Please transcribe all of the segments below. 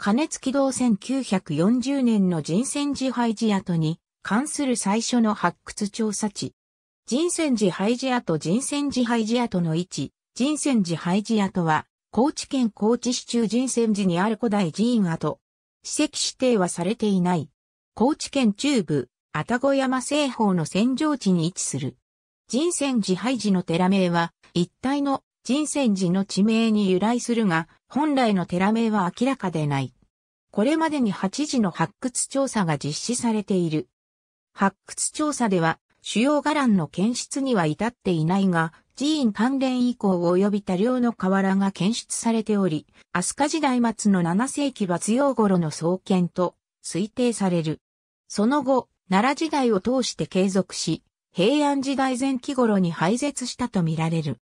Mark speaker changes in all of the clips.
Speaker 1: 加熱月堂1940年の人選寺廃寺跡に関する最初の発掘調査地。人選寺廃寺跡人選寺廃寺跡の位置、人選寺廃寺跡は、高知県高知市中人選寺にある古代寺院跡。史跡指定はされていない。高知県中部、愛宕山西方の扇状地に位置する。人選寺廃寺の寺名は、一体の人選寺の地名に由来するが、本来の寺名は明らかでない。これまでに8時の発掘調査が実施されている。発掘調査では、主要伽藍の検出には至っていないが、寺院関連以降及び多量の瓦が検出されており、飛鳥時代末の7世紀末用頃の創建と推定される。その後、奈良時代を通して継続し、平安時代前期頃に廃絶したとみられる。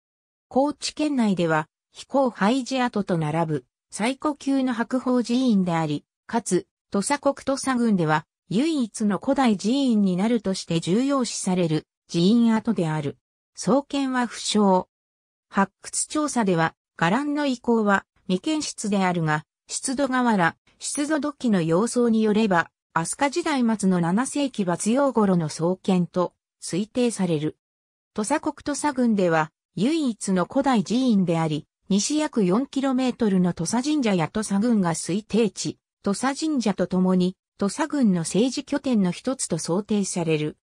Speaker 1: 高知県内では、飛行廃寺跡と並ぶ最古級の白鳳寺院であり、かつ、土佐国土佐郡では唯一の古代寺院になるとして重要視される寺院跡である。創建は不詳。発掘調査では、伽藍の遺構は未見室であるが、出土瓦、出土土器の様相によれば、飛鳥時代末の7世紀末用頃の創建と推定される。土佐国土佐郡では唯一の古代寺院であり、西約 4km の土佐神社や土佐郡が推定地、土佐神社とともに、土佐郡の政治拠点の一つと想定される。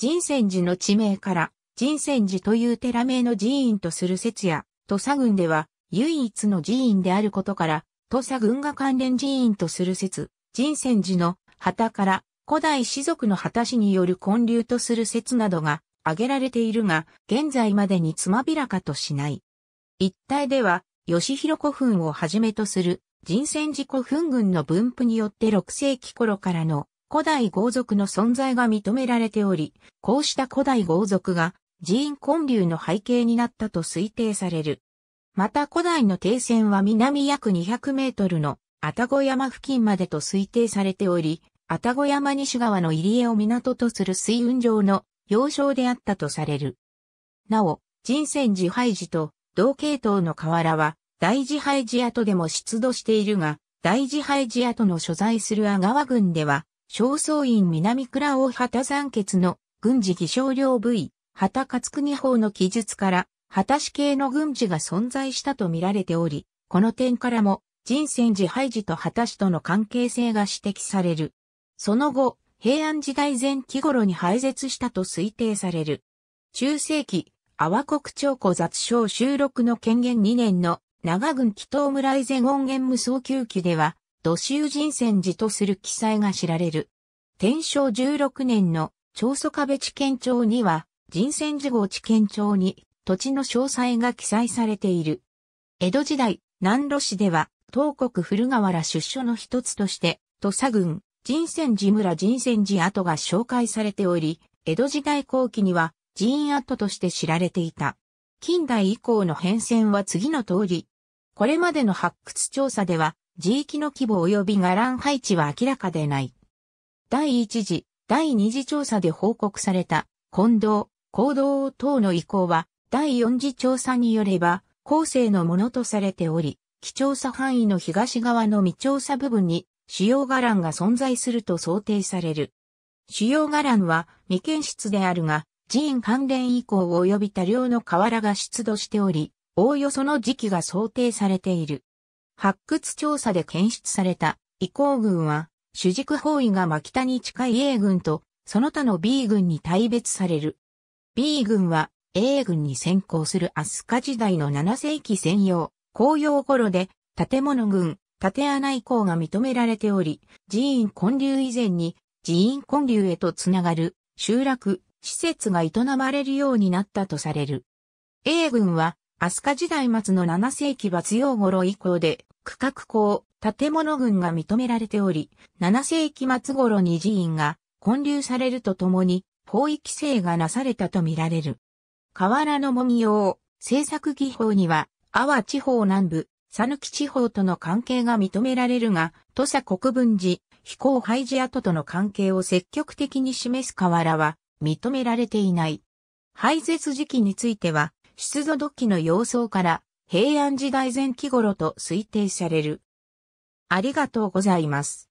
Speaker 1: 神泉寺の地名から、神泉寺という寺名の寺院とする説や、土佐郡では唯一の寺院であることから、土佐郡が関連寺院とする説、神泉寺の旗から古代士族の旗氏による建立とする説などが挙げられているが、現在までにつまびらかとしない。一帯では、吉弘古墳をはじめとする人選寺古墳群の分布によって6世紀頃からの古代豪族の存在が認められており、こうした古代豪族が寺院建立の背景になったと推定される。また古代の停戦は南約200メートルの愛宕山付近までと推定されており、愛宕山西側の入り江を港とする水運上の要衝であったとされる。なお、人選寺廃寺と同系統の瓦は、大寺廃寺跡でも出土しているが、大寺廃寺跡の所在する阿川郡では、正倉院南倉大畑山血の軍事偽証領部位、畑勝国法の記述から、畑氏系の軍事が存在したと見られており、この点からも、人選寺廃寺と畑氏との関係性が指摘される。その後、平安時代前期頃に廃絶したと推定される。中世紀、阿波国長湖雑章収録の権限2年の長郡紀東村以前音源無双休記では、土州人戦時とする記載が知られる。天正16年の長祖壁地検庁には、人戦時号地検庁に土地の詳細が記載されている。江戸時代、南路市では、東国古河原出所の一つとして、土佐郡、人仙寺村人仙寺跡が紹介されており、江戸時代後期には、寺院跡として知られていた。近代以降の変遷は次の通り。これまでの発掘調査では、地域の規模及び伽藍配置は明らかでない。第一次、第二次調査で報告された、近道、行動等の意向は、第四次調査によれば、後世のものとされており、基調査範囲の東側の未調査部分に、主要伽藍が存在すると想定される。主要伽藍は未検出であるが、寺院関連遺構及び多量の瓦が出土しており、おおよその時期が想定されている。発掘調査で検出された遺構群は、主軸方位が真北に近い A 群と、その他の B 群に大別される。B 群は A 群に先行する飛鳥時代の7世紀専用、紅葉頃で、建物群、建穴遺構が認められており、寺院建立以前に、寺院建立へとつながる、集落、施設が営まれるようになったとされる。英軍は、飛鳥時代末の7世紀末用頃以降で、区画校、建物群が認められており、7世紀末頃に寺院が建立されるとともに、法規制がなされたとみられる。河原の模様、制作技法には、阿波地方南部、佐抜地方との関係が認められるが、土佐国分寺、飛行廃寺跡との関係を積極的に示す河原は、認められていない。廃絶時期については、出土土器の様相から平安時代前期頃と推定される。ありがとうございます。